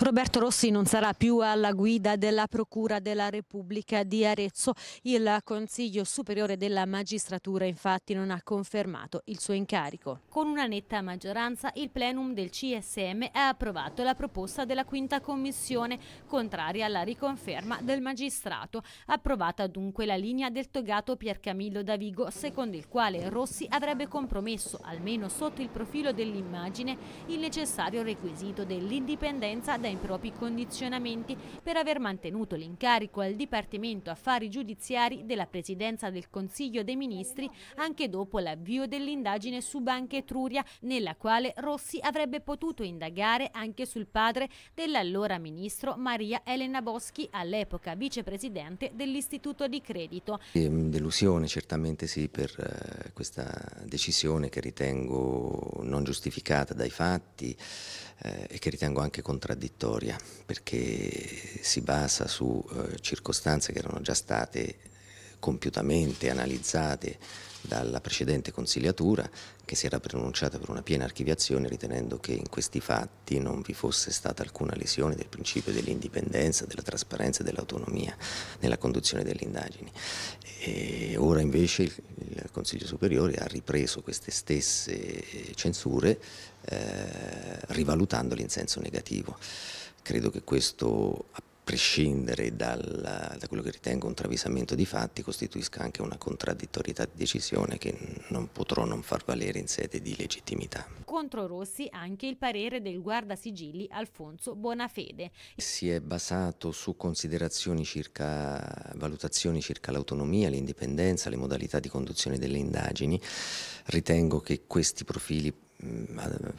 Roberto Rossi non sarà più alla guida della Procura della Repubblica di Arezzo. Il Consiglio Superiore della Magistratura infatti non ha confermato il suo incarico. Con una netta maggioranza il plenum del CSM ha approvato la proposta della quinta commissione contraria alla riconferma del magistrato. Approvata dunque la linea del togato Piercamillo Davigo secondo il quale Rossi avrebbe compromesso, almeno sotto il profilo dell'immagine, il necessario requisito dell'indipendenza in propri condizionamenti per aver mantenuto l'incarico al Dipartimento Affari Giudiziari della Presidenza del Consiglio dei Ministri anche dopo l'avvio dell'indagine su Banca Etruria, nella quale Rossi avrebbe potuto indagare anche sul padre dell'allora ministro Maria Elena Boschi, all'epoca vicepresidente dell'Istituto di Credito. Mm, delusione certamente sì per eh, questa decisione che ritengo non giustificata dai fatti eh, e che ritengo anche contraddittoria vittoria perché si basa su eh, circostanze che erano già state eh, compiutamente analizzate dalla precedente consigliatura che si era pronunciata per una piena archiviazione ritenendo che in questi fatti non vi fosse stata alcuna lesione del principio dell'indipendenza, della trasparenza e dell'autonomia nella conduzione delle indagini. E ora invece Consiglio Superiore ha ripreso queste stesse eh, censure eh, rivalutandole in senso negativo. Credo che questo prescindere dal, da quello che ritengo un travisamento di fatti, costituisca anche una contraddittorietà di decisione che non potrò non far valere in sede di legittimità. Contro Rossi anche il parere del guardasigilli Alfonso Bonafede. Si è basato su considerazioni circa, valutazioni circa l'autonomia, l'indipendenza, le modalità di conduzione delle indagini. Ritengo che questi profili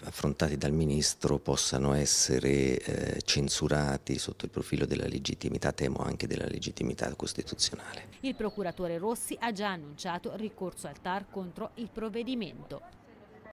affrontati dal Ministro possano essere eh, censurati sotto il profilo della legittimità, temo anche della legittimità costituzionale. Il procuratore Rossi ha già annunciato ricorso al TAR contro il provvedimento.